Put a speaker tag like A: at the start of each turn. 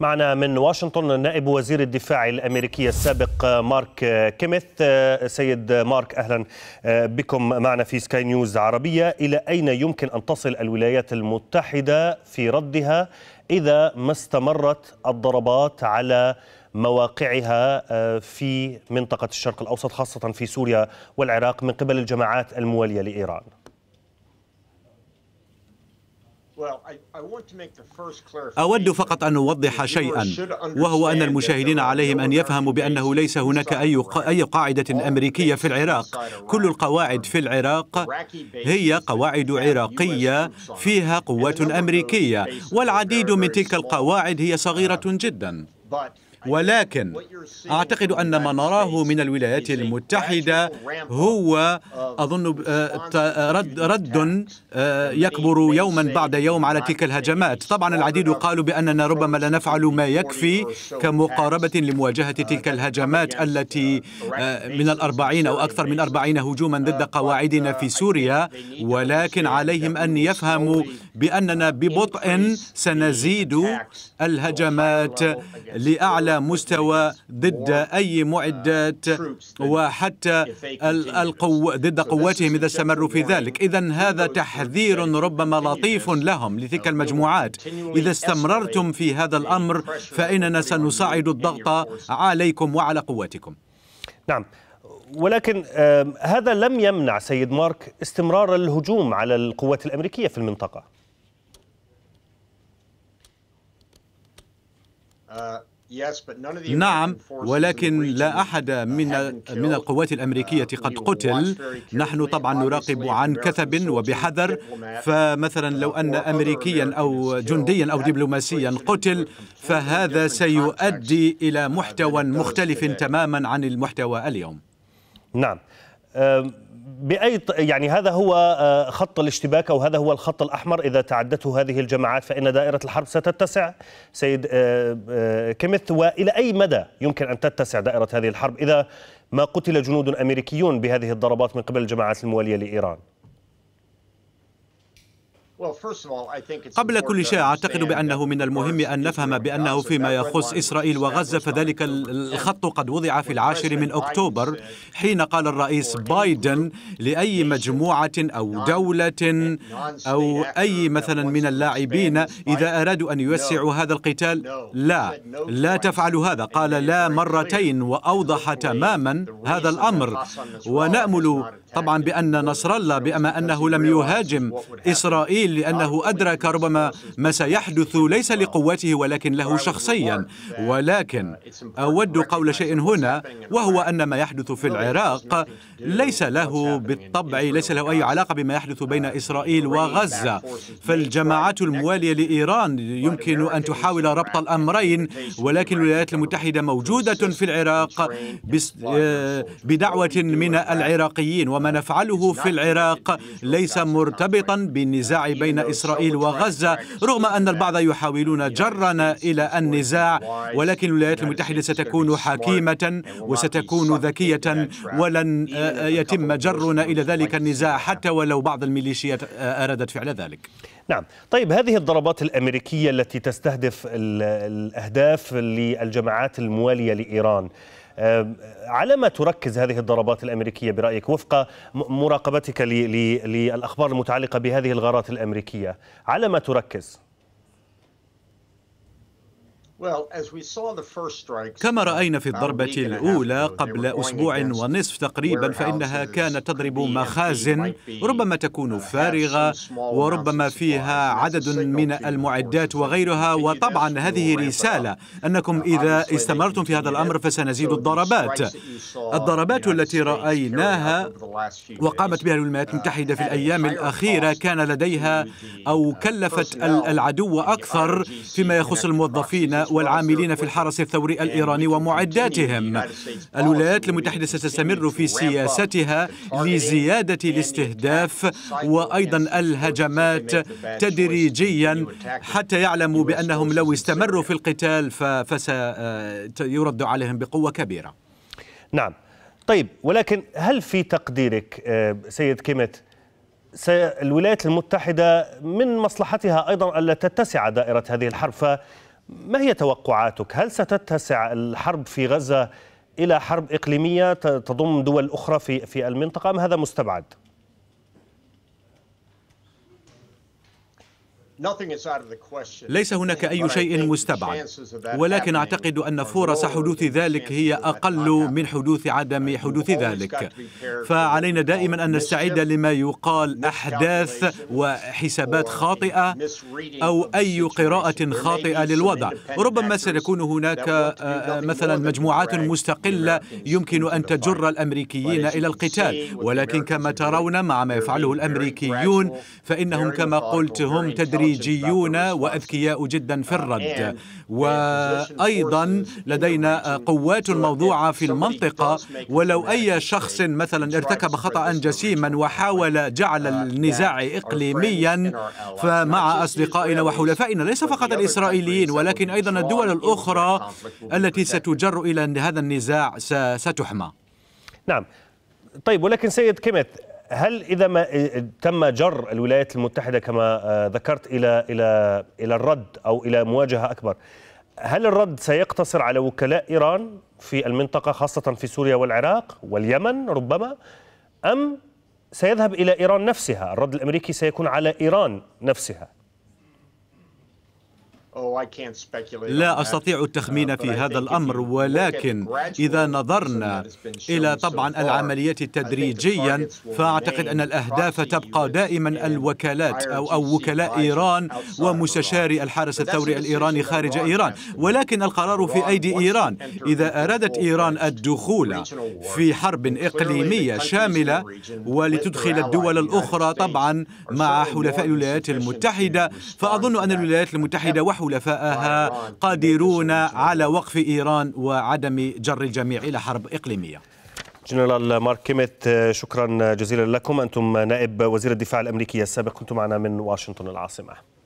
A: معنا من واشنطن نائب وزير الدفاع الامريكي السابق مارك كيميث آه، سيد مارك اهلا آه، بكم معنا في سكاي نيوز عربيه الى اين يمكن ان تصل الولايات المتحده في ردها اذا ما استمرت الضربات على مواقعها آه، في منطقه الشرق الاوسط خاصه في سوريا والعراق من قبل الجماعات المواليه لايران أود فقط أن أوضح
B: شيئا وهو أن المشاهدين عليهم أن يفهموا بأنه ليس هناك أي أي قاعدة أمريكية في العراق كل القواعد في العراق هي قواعد عراقية فيها قوات أمريكية والعديد من تلك القواعد هي صغيرة جدا ولكن أعتقد أن ما نراه من الولايات المتحدة هو أظن آه، آه، رد, رد آه، يكبر يوما بعد يوم على تلك الهجمات طبعا العديد قالوا بأننا ربما لا نفعل ما يكفي كمقاربة لمواجهة تلك الهجمات التي من الأربعين أو أكثر من أربعين هجوما ضد قواعدنا في سوريا ولكن عليهم أن يفهموا بأننا ببطء سنزيد الهجمات لأعلى مستوى ضد أي معدات وحتى القو... ضد قواتهم إذا استمروا في ذلك إذا هذا تحذير ربما لطيف لهم لتلك uh, المجموعات إذا استمررتم في هذا الأمر فإننا سنصعد الضغط عليكم وعلى قواتكم
A: نعم ولكن هذا لم يمنع سيد مارك استمرار الهجوم على القوات الأمريكية في المنطقة uh, نعم ولكن لا أحد من من
B: القوات uh, الأمريكية قد قتل نحن طبعا نراقب عن كثب وبحذر فمثلا uh, لو أن أمريكيا أو جنديا أو دبلوماسيا قتل فهذا سيؤدي إلى uh, محتوى مختلف تماما عن المحتوى اليوم
A: نعم باي يعني هذا هو آه، خط الاشتباك او هذا هو الخط الاحمر اذا تعدته هذه الجماعات فان دائره الحرب ستتسع سيد آه، آه، كيميث والى اي مدى يمكن ان تتسع دائره هذه الحرب اذا ما قتل جنود امريكيون بهذه الضربات من قبل الجماعات المواليه لايران؟ قبل كل شيء أعتقد
B: بأنه من المهم أن نفهم بأنه فيما يخص إسرائيل وغزة فذلك الخط قد وضع في العاشر من أكتوبر حين قال الرئيس بايدن لأي مجموعة أو دولة أو أي مثلا من اللاعبين إذا أرادوا أن يوسعوا هذا القتال لا لا تفعل هذا قال لا مرتين وأوضح تماما هذا الأمر ونأمل طبعا بأن نصر الله بما أنه لم يهاجم إسرائيل جميل لأنه أدرك ربما ما سيحدث ليس لقوته ولكن له شخصيا ولكن أود قول شيء هنا وهو أن ما يحدث في العراق ليس له بالطبع ليس له أي علاقة بما يحدث بين إسرائيل وغزة فالجماعات الموالية لإيران يمكن أن تحاول ربط الأمرين ولكن الولايات المتحدة موجودة في العراق بدعوة من العراقيين وما نفعله في العراق ليس مرتبطا بالنزاع بين إسرائيل وغزة رغم أن البعض يحاولون جرنا إلى النزاع ولكن الولايات المتحدة ستكون حكيمة وستكون ذكية ولن آه، يتم جرنا إلى ذلك النزاع حتى ولو بعض الميليشيات آه، أرادت فعل ذلك
A: نعم طيب هذه الضربات الأمريكية التي تستهدف الأهداف للجماعات الموالية لإيران على ما تركز هذه الضربات الأمريكية برأيك وفق مراقبتك للأخبار المتعلقة بهذه الغارات الأمريكية على ما تركز؟
B: كما uh, راينا في الضربه الاولى
A: قبل اسبوع
B: ونصف تقريبا فانها كانت تضرب مخازن ربما تكون فارغه وربما فيها عدد من المعدات وغيرها وطبعا هذه رساله انكم اذا استمرتم في هذا الامر فسنزيد الضربات الضربات التي رايناها وقامت بها الولايات uh, المتحده في الايام الاخيره كان لديها او كلفت العدو اكثر فيما يخص الموظفين والعاملين في الحرس الثوري الإيراني ومعداتهم الولايات المتحدة ستستمر في سياستها لزيادة الاستهداف وأيضا الهجمات تدريجيا حتى يعلموا بأنهم لو استمروا في القتال فسيرد آه، عليهم بقوة كبيرة
A: نعم طيب ولكن هل في تقديرك آه، سيد كيمت الولايات المتحدة من مصلحتها أيضا ألا تتسع دائرة هذه الحرب ما هي توقعاتك؟ هل ستتسع الحرب في غزة إلى حرب إقليمية تضم دول أخرى في في المنطقة أم هذا مستبعد؟ ليس هناك أي شيء مستبعد
B: ولكن أعتقد أن فرص حدوث ذلك هي أقل من حدوث عدم حدوث ذلك فعلينا دائما أن نستعد لما يقال أحداث وحسابات خاطئة أو أي قراءة خاطئة للوضع ربما سيكون هناك آه، مثلا مجموعات مستقلة يمكن أن تجر الأمريكيين إلى القتال ولكن كما ترون مع ما يفعله الأمريكيون فإنهم كما قلت هم تدري خليجيون وأذكياء جدا في الرد آه، وأيضا لدينا قوات موضوعة في المنطقة ولو أي شخص مثلا ارتكب خطأ جسيما وحاول جعل uh, النزاع إقليميا فمع أصدقائنا وحلفائنا ليس فقط الإسرائيليين ولكن أيضا الدول الأخرى التي ستجر إلى هذا النزاع ستحمى
A: نعم طيب ولكن سيد كيميت هل اذا ما تم جر الولايات المتحده كما آه، ذكرت الى الى الى الرد او الى مواجهه اكبر هل الرد سيقتصر على وكلاء ايران في المنطقه خاصه في سوريا والعراق واليمن ربما ام سيذهب الى ايران نفسها الرد الامريكي سيكون على ايران نفسها
B: Oh, لا استطيع uh, التخمين في هذا الامر ولكن اذا نظرنا الى طبعا العمليات التدريجيا فاعتقد ان الاهداف تبقى دائما الوكالات او او وكلاء ايران ومستشاري الحرس الثوري الايراني خارج ايران ولكن القرار في ايدي ايران اذا ارادت ايران الدخول في حرب اقليميه شامله ولتدخل الدول الاخرى طبعا مع حلفاء الولايات المتحده فاظن ان الولايات المتحده وحدها وحلفائها قادرون على وقف إيران وعدم جر الجميع إلى حرب إقليمية
A: جنرال مارك كيميت شكرا جزيلا لكم أنتم نائب وزير الدفاع الأمريكي السابق كنتم معنا من واشنطن العاصمة